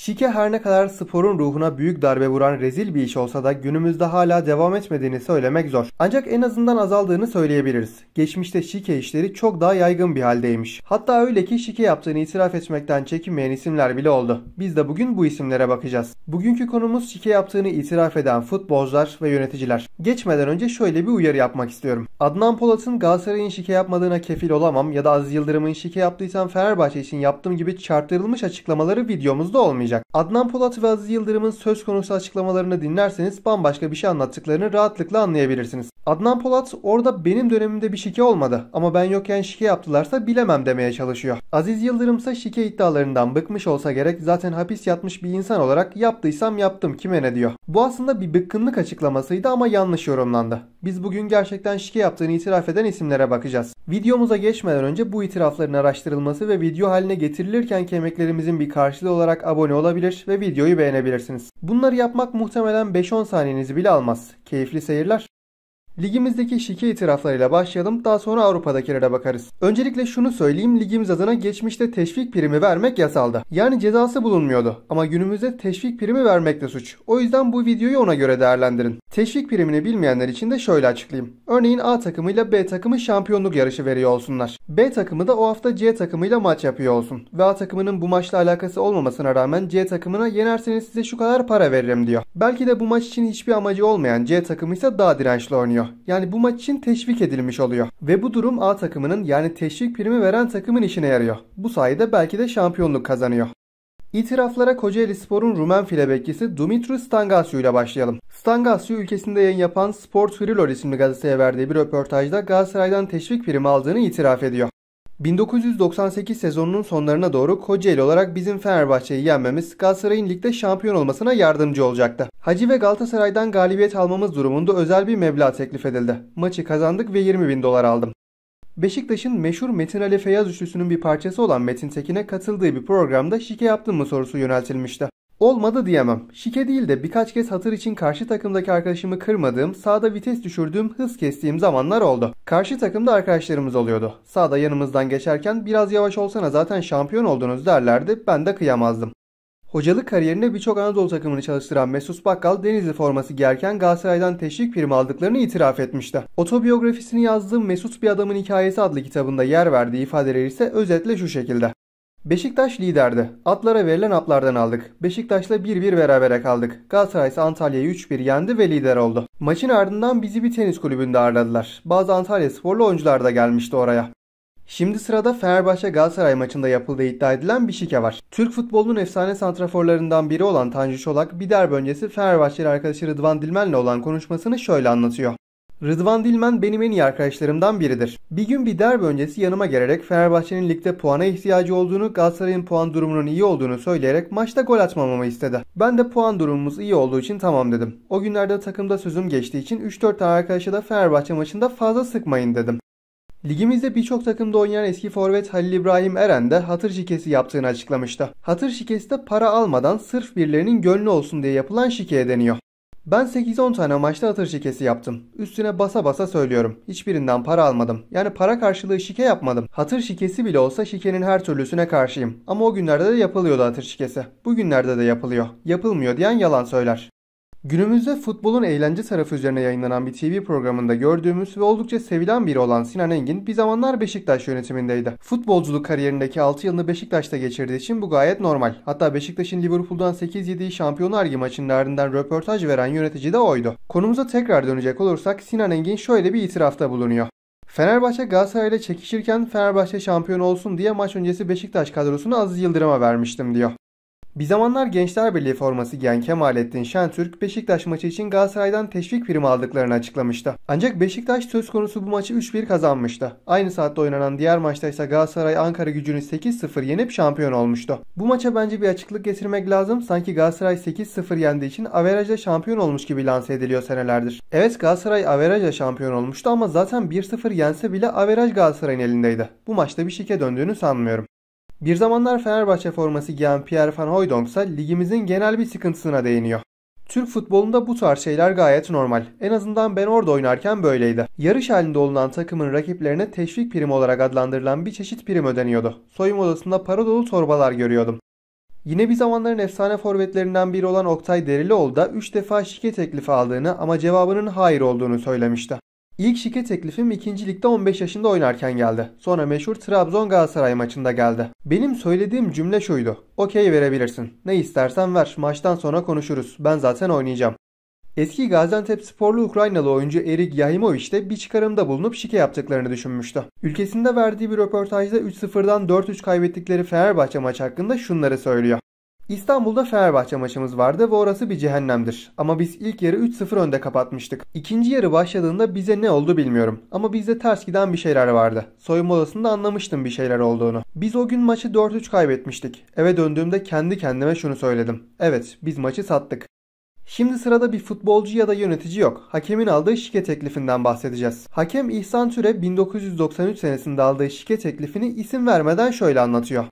Şike her ne kadar sporun ruhuna büyük darbe vuran rezil bir iş olsa da günümüzde hala devam etmediğini söylemek zor. Ancak en azından azaldığını söyleyebiliriz. Geçmişte şike işleri çok daha yaygın bir haldeymiş. Hatta öyle ki şike yaptığını itiraf etmekten çekinmeyen isimler bile oldu. Biz de bugün bu isimlere bakacağız. Bugünkü konumuz şike yaptığını itiraf eden futbolcular ve yöneticiler. Geçmeden önce şöyle bir uyarı yapmak istiyorum. Adnan Polat'ın Galatasaray'ın şike yapmadığına kefil olamam ya da Aziz Yıldırım'ın şike yaptıysam Fenerbahçe için yaptığım gibi çarptırılmış açıklamaları videomuzda olmayacak olmayacak. Adnan Polat ve Aziz Yıldırım'ın söz konusu açıklamalarını dinlerseniz bambaşka bir şey anlattıklarını rahatlıkla anlayabilirsiniz. Adnan Polat orada benim dönemimde bir şike olmadı ama ben yokken şike yaptılarsa bilemem demeye çalışıyor. Aziz Yıldırım ise şike iddialarından bıkmış olsa gerek zaten hapis yatmış bir insan olarak yaptıysam yaptım kime ne diyor. Bu aslında bir bıkkınlık açıklamasıydı ama yanlış yorumlandı biz bugün gerçekten şike yaptığını itiraf eden isimlere bakacağız. Videomuza geçmeden önce bu itirafların araştırılması ve video haline getirilirken kemeklerimizin bir karşılığı olarak abone olabilir ve videoyu beğenebilirsiniz. Bunları yapmak muhtemelen 5-10 saniyenizi bile almaz. Keyifli seyirler. Ligimizdeki şike itiraflarıyla başlayalım daha sonra Avrupa'dakilere bakarız. Öncelikle şunu söyleyeyim ligimiz adına geçmişte teşvik primi vermek yasaldı. Yani cezası bulunmuyordu ama günümüzde teşvik primi vermek de suç. O yüzden bu videoyu ona göre değerlendirin. Teşvik primini bilmeyenler için de şöyle açıklayayım. Örneğin A takımıyla B takımı şampiyonluk yarışı veriyor olsunlar. B takımı da o hafta C takımıyla maç yapıyor olsun. Ve A takımının bu maçla alakası olmamasına rağmen C takımına yenerseniz size şu kadar para veririm diyor. Belki de bu maç için hiçbir amacı olmayan C takımı ise daha dirençli oynuyor. Yani bu maç için teşvik edilmiş oluyor. Ve bu durum A takımının yani teşvik primi veren takımın işine yarıyor. Bu sayede belki de şampiyonluk kazanıyor. İtiraflara Kocaeli Spor'un Rumen filebekçisi Dumitru Stangasiu ile başlayalım. Stangasiu ülkesinde yayın yapan Sport Hurilo isimli gazeteye verdiği bir röportajda Galatasaray'dan teşvik primi aldığını itiraf ediyor. 1998 sezonunun sonlarına doğru Kocaeli olarak bizim Fenerbahçe'yi yenmemiz Galatasaray'ın ligde şampiyon olmasına yardımcı olacaktı. Hacı ve Galatasaray'dan galibiyet almamız durumunda özel bir meblağ teklif edildi. Maçı kazandık ve 20 bin dolar aldım. Beşiktaş'ın meşhur Metin Ali Feyyaz üçlüsünün bir parçası olan Metin Tekin'e katıldığı bir programda şike yaptın mı sorusu yöneltilmişti. Olmadı diyemem. Şike değil de birkaç kez hatır için karşı takımdaki arkadaşımı kırmadığım, sağda vites düşürdüğüm, hız kestiğim zamanlar oldu. Karşı takımda arkadaşlarımız oluyordu. Sağda yanımızdan geçerken biraz yavaş olsana zaten şampiyon oldunuz derlerdi ben de kıyamazdım. Hocalık kariyerine birçok Anadolu takımını çalıştıran Mesut Bakkal Denizli forması giyerken Galatasaray'dan teşvik primi aldıklarını itiraf etmişti. Otobiyografisini yazdığım Mesut Bir Adamın Hikayesi adlı kitabında yer verdiği ifadeler ise özetle şu şekilde. Beşiktaş liderdi. Atlara verilen atlardan aldık. Beşiktaş'la 1-1 berabere kaldık. Galatasaray ise Antalya'yı 3-1 yendi ve lider oldu. Maçın ardından bizi bir tenis kulübünde ağırladılar. Bazı Antalya sporlu oyuncular da gelmişti oraya. Şimdi sırada Fenerbahçe Galatasaray maçında yapıldığı iddia edilen bir şike var. Türk futbolunun efsane santraforlarından biri olan Tanju Çolak bir derbi öncesi Fenerbahçeli arkadaşı Rıdvan Dilmen'le olan konuşmasını şöyle anlatıyor. Rıdvan Dilmen benim en iyi arkadaşlarımdan biridir. Bir gün bir derbi öncesi yanıma gelerek Fenerbahçe'nin ligde puana ihtiyacı olduğunu, Galatasaray'ın puan durumunun iyi olduğunu söyleyerek maçta gol atmamamı istedi. Ben de puan durumumuz iyi olduğu için tamam dedim. O günlerde takımda sözüm geçtiği için 3-4 tane arkadaşa da Fenerbahçe maçında fazla sıkmayın dedim. Ligimizde birçok takımda oynayan eski forvet Halil İbrahim Eren de hatır şikesi yaptığını açıklamıştı. Hatır şikesi de para almadan sırf birilerinin gönlü olsun diye yapılan şikeye deniyor. Ben 8-10 tane maçta atır şikesi yaptım. Üstüne basa basa söylüyorum. Hiçbirinden para almadım. Yani para karşılığı şike yapmadım. Hatır şikesi bile olsa şikenin her türlüsüne karşıyım. Ama o günlerde de yapılıyordu hatır şikesi. Bugünlerde de yapılıyor. Yapılmıyor diyen yalan söyler. Günümüzde futbolun eğlence tarafı üzerine yayınlanan bir TV programında gördüğümüz ve oldukça sevilen biri olan Sinan Engin bir zamanlar Beşiktaş yönetimindeydi. Futbolculuk kariyerindeki 6 yılını Beşiktaş'ta geçirdiği için bu gayet normal. Hatta Beşiktaş'ın Liverpool'dan 8 7 Şampiyonlar Ligi maçının ardından röportaj veren yönetici de oydu. Konumuza tekrar dönecek olursak Sinan Engin şöyle bir itirafta bulunuyor. Fenerbahçe Galatasaray ile çekişirken Fenerbahçe şampiyon olsun diye maç öncesi Beşiktaş kadrosunu Aziz Yıldırım'a vermiştim diyor. Bir zamanlar Gençler Birliği forması giyen Kemalettin Şentürk Beşiktaş maçı için Galatasaray'dan teşvik primi aldıklarını açıklamıştı. Ancak Beşiktaş söz konusu bu maçı 3-1 kazanmıştı. Aynı saatte oynanan diğer maçta ise Galatasaray Ankara gücünü 8-0 yenip şampiyon olmuştu. Bu maça bence bir açıklık getirmek lazım. Sanki Galatasaray 8-0 yendiği için averajla şampiyon olmuş gibi lanse ediliyor senelerdir. Evet Galatasaray averajla şampiyon olmuştu ama zaten 1-0 yense bile averaj Galatasaray'ın elindeydi. Bu maçta bir şike döndüğünü sanmıyorum. Bir zamanlar Fenerbahçe forması giyen Pierre van Hooijdonk ise ligimizin genel bir sıkıntısına değiniyor. Türk futbolunda bu tarz şeyler gayet normal. En azından ben orada oynarken böyleydi. Yarış halinde olunan takımın rakiplerine teşvik primi olarak adlandırılan bir çeşit prim ödeniyordu. Soyunma odasında para dolu torbalar görüyordum. Yine bir zamanların efsane forvetlerinden biri olan Oktay Derilioğlu da 3 defa şike teklifi aldığını ama cevabının hayır olduğunu söylemişti. İlk şike teklifim 2. ligde 15 yaşında oynarken geldi. Sonra meşhur Trabzon Galatasaray maçında geldi. Benim söylediğim cümle şuydu. Okey verebilirsin. Ne istersen ver. Maçtan sonra konuşuruz. Ben zaten oynayacağım. Eski Gaziantep sporlu Ukraynalı oyuncu Erik Yahimovic de bir çıkarımda bulunup şike yaptıklarını düşünmüştü. Ülkesinde verdiği bir röportajda 3-0'dan 4-3 kaybettikleri Fenerbahçe maç hakkında şunları söylüyor. İstanbul'da Fenerbahçe maçımız vardı ve orası bir cehennemdir. Ama biz ilk yarı 3-0 önde kapatmıştık. İkinci yarı başladığında bize ne oldu bilmiyorum. Ama bizde ters giden bir şeyler vardı. Soyunma odasında anlamıştım bir şeyler olduğunu. Biz o gün maçı 4-3 kaybetmiştik. Eve döndüğümde kendi kendime şunu söyledim. Evet biz maçı sattık. Şimdi sırada bir futbolcu ya da yönetici yok. Hakemin aldığı şike teklifinden bahsedeceğiz. Hakem İhsan Türe 1993 senesinde aldığı şike teklifini isim vermeden şöyle anlatıyor.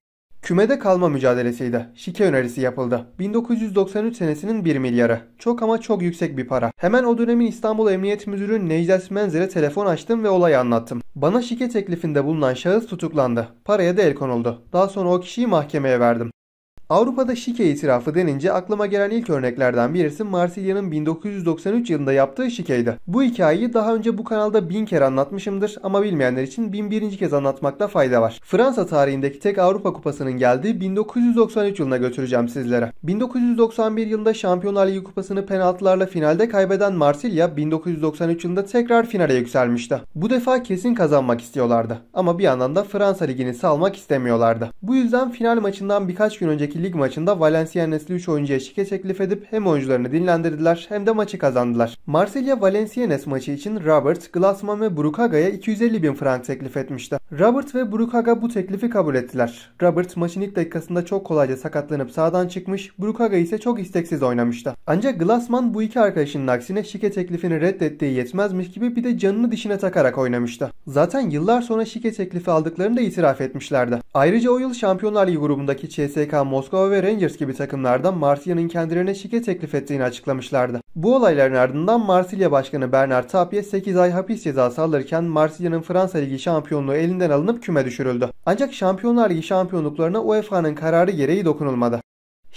Kümede kalma mücadelesiydi. Şike önerisi yapıldı. 1993 senesinin 1 milyarı. Çok ama çok yüksek bir para. Hemen o dönemin İstanbul Emniyet Müdürü Necdet Menzer'e telefon açtım ve olayı anlattım. Bana şike teklifinde bulunan şahıs tutuklandı. Paraya da el konuldu. Daha sonra o kişiyi mahkemeye verdim. Avrupa'da şike itirafı denince aklıma gelen ilk örneklerden birisi Marsilya'nın 1993 yılında yaptığı şikeydi. Bu hikayeyi daha önce bu kanalda bin kere anlatmışımdır ama bilmeyenler için bin birinci kez anlatmakta fayda var. Fransa tarihindeki tek Avrupa Kupası'nın geldiği 1993 yılına götüreceğim sizlere. 1991 yılında Şampiyonlar Ligi Kupası'nı penaltılarla finalde kaybeden Marsilya 1993 yılında tekrar finale yükselmişti. Bu defa kesin kazanmak istiyorlardı ama bir yandan da Fransa Ligi'ni salmak istemiyorlardı. Bu yüzden final maçından birkaç gün önceki Miami'deki lig maçında Valenciennes'li 3 oyuncuya şike teklif edip hem oyuncularını dinlendirdiler hem de maçı kazandılar. Marsilya Valencia maçı için Robert, Glassman ve Brukaga'ya 250 bin frank teklif etmişti. Robert ve Brukaga bu teklifi kabul ettiler. Robert maçın ilk dakikasında çok kolayca sakatlanıp sahadan çıkmış, Brukaga ise çok isteksiz oynamıştı. Ancak Glassman bu iki arkadaşının aksine şike teklifini reddettiği yetmezmiş gibi bir de canını dişine takarak oynamıştı. Zaten yıllar sonra şike teklifi aldıklarını da itiraf etmişlerdi. Ayrıca o yıl Şampiyonlar Ligi grubundaki CSK Moskova Moskova ve Rangers gibi takımlardan Marsilya'nın kendilerine şike teklif ettiğini açıklamışlardı. Bu olayların ardından Marsilya Başkanı Bernard Tapie 8 ay hapis cezası alırken Marsilya'nın Fransa Ligi şampiyonluğu elinden alınıp küme düşürüldü. Ancak Şampiyonlar Ligi şampiyonluklarına UEFA'nın kararı gereği dokunulmadı.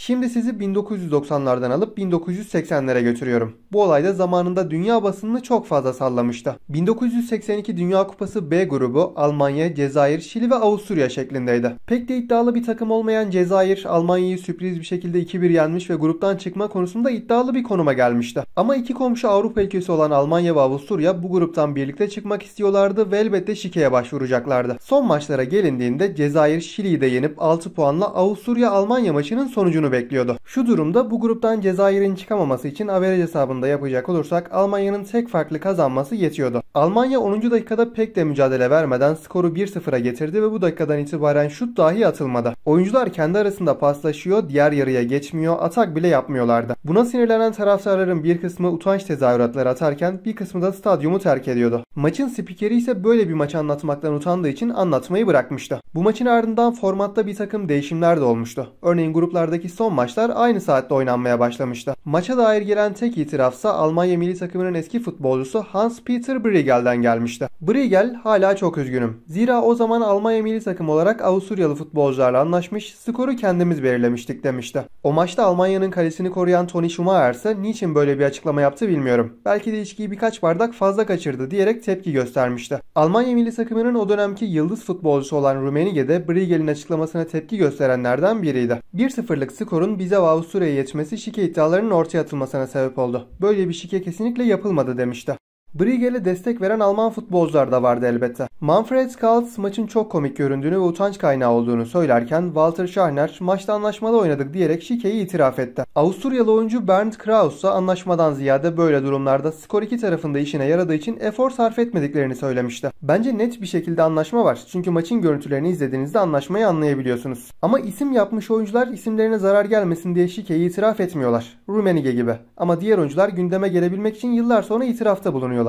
Şimdi sizi 1990'lardan alıp 1980'lere götürüyorum. Bu olayda zamanında dünya basınını çok fazla sallamıştı. 1982 Dünya Kupası B grubu Almanya, Cezayir, Şili ve Avusturya şeklindeydi. Pek de iddialı bir takım olmayan Cezayir, Almanya'yı sürpriz bir şekilde 2-1 yenmiş ve gruptan çıkma konusunda iddialı bir konuma gelmişti. Ama iki komşu Avrupa ülkesi olan Almanya ve Avusturya bu gruptan birlikte çıkmak istiyorlardı ve elbette şikeye başvuracaklardı. Son maçlara gelindiğinde Cezayir, Şili'yi de yenip 6 puanla Avusturya-Almanya maçının sonucunu bunu bekliyordu. Şu durumda bu gruptan Cezayir'in çıkamaması için averaj hesabında yapacak olursak Almanya'nın tek farklı kazanması yetiyordu. Almanya 10. dakikada pek de mücadele vermeden skoru 1-0'a getirdi ve bu dakikadan itibaren şut dahi atılmadı. Oyuncular kendi arasında paslaşıyor, diğer yarıya geçmiyor, atak bile yapmıyorlardı. Buna sinirlenen taraftarların bir kısmı utanç tezahüratları atarken bir kısmı da stadyumu terk ediyordu. Maçın spikeri ise böyle bir maç anlatmaktan utandığı için anlatmayı bırakmıştı. Bu maçın ardından formatta bir takım değişimler de olmuştu. Örneğin gruplardaki son maçlar aynı saatte oynanmaya başlamıştı. Maça dair gelen tek itirafsa Almanya milli takımının eski futbolcusu Hans-Peter Briegel'den gelmişti. Briegel hala çok üzgünüm. Zira o zaman Almanya milli takım olarak Avusturyalı futbolcularla anlaşmış, skoru kendimiz belirlemiştik demişti. O maçta Almanya'nın kalesini koruyan Toni Schumacher ise niçin böyle bir açıklama yaptı bilmiyorum. Belki de içkiyi birkaç bardak fazla kaçırdı diyerek tepki göstermişti. Almanya milli takımının o dönemki yıldız futbolcusu olan de Briegel'in açıklamasına tepki gösterenlerden biriydi. 1-0'lık skorun Bizev Avusturya'ya geçmesi şike iddialarının ortaya atılmasına sebep oldu. Böyle bir şike kesinlikle yapılmadı demişti. Brigel'e destek veren Alman futbolcular da vardı elbette. Manfred Kaltz maçın çok komik göründüğünü ve utanç kaynağı olduğunu söylerken Walter Schachner maçta anlaşmalı oynadık diyerek şikeyi itiraf etti. Avusturyalı oyuncu Bernd Kraus ise anlaşmadan ziyade böyle durumlarda skor iki tarafında işine yaradığı için efor sarf etmediklerini söylemişti. Bence net bir şekilde anlaşma var çünkü maçın görüntülerini izlediğinizde anlaşmayı anlayabiliyorsunuz. Ama isim yapmış oyuncular isimlerine zarar gelmesin diye şikeyi itiraf etmiyorlar. Rumenige gibi. Ama diğer oyuncular gündeme gelebilmek için yıllar sonra itirafta bulunuyorlar.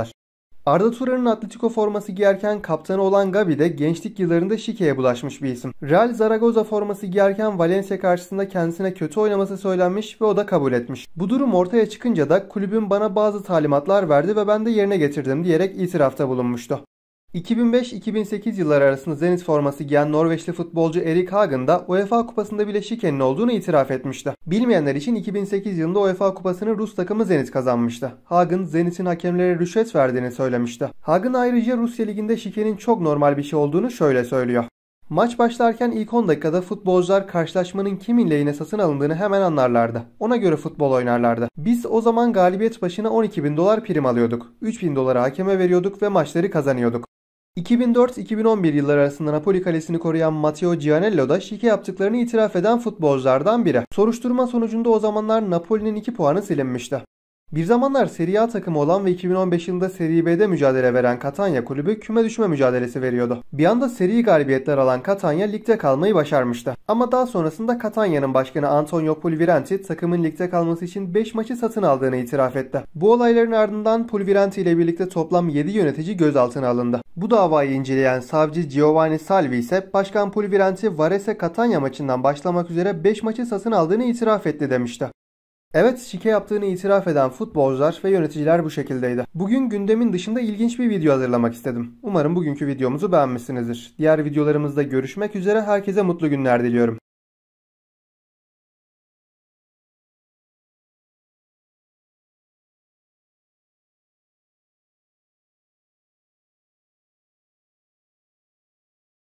Arda Turan'ın Atletico forması giyerken kaptanı olan Gabi de gençlik yıllarında şikeye bulaşmış bir isim. Real Zaragoza forması giyerken Valencia karşısında kendisine kötü oynaması söylenmiş ve o da kabul etmiş. Bu durum ortaya çıkınca da kulübün bana bazı talimatlar verdi ve ben de yerine getirdim diyerek itirafta bulunmuştu. 2005-2008 yılları arasında Zenit forması giyen Norveçli futbolcu Erik Hagen da UEFA Kupası'nda bile şikenin olduğunu itiraf etmişti. Bilmeyenler için 2008 yılında UEFA Kupası'nı Rus takımı Zenit kazanmıştı. Hagen, Zenit'in hakemlere rüşvet verdiğini söylemişti. Hagen ayrıca Rusya Ligi'nde şikenin çok normal bir şey olduğunu şöyle söylüyor. Maç başlarken ilk 10 dakikada futbolcular karşılaşmanın kimin lehine satın alındığını hemen anlarlardı. Ona göre futbol oynarlardı. Biz o zaman galibiyet başına 12 bin dolar prim alıyorduk. 3 bin dolara hakeme veriyorduk ve maçları kazanıyorduk. 2004-2011 yılları arasında Napoli kalesini koruyan Matteo Gianello da şike yaptıklarını itiraf eden futbolculardan biri. Soruşturma sonucunda o zamanlar Napoli'nin 2 puanı silinmişti. Bir zamanlar Serie A takımı olan ve 2015 yılında Serie B'de mücadele veren Katanya kulübü küme düşme mücadelesi veriyordu. Bir anda seri galibiyetler alan Katanya ligde kalmayı başarmıştı. Ama daha sonrasında Katanya'nın başkanı Antonio Pulvirenti takımın ligde kalması için 5 maçı satın aldığını itiraf etti. Bu olayların ardından Pulvirenti ile birlikte toplam 7 yönetici gözaltına alındı. Bu davayı inceleyen savcı Giovanni Salvi ise Başkan Pulvirenti Varese Katanya maçından başlamak üzere 5 maçı satın aldığını itiraf etti demişti. Evet şike yaptığını itiraf eden futbolcular ve yöneticiler bu şekildeydi. Bugün gündemin dışında ilginç bir video hazırlamak istedim. Umarım bugünkü videomuzu beğenmişsinizdir. Diğer videolarımızda görüşmek üzere herkese mutlu günler diliyorum.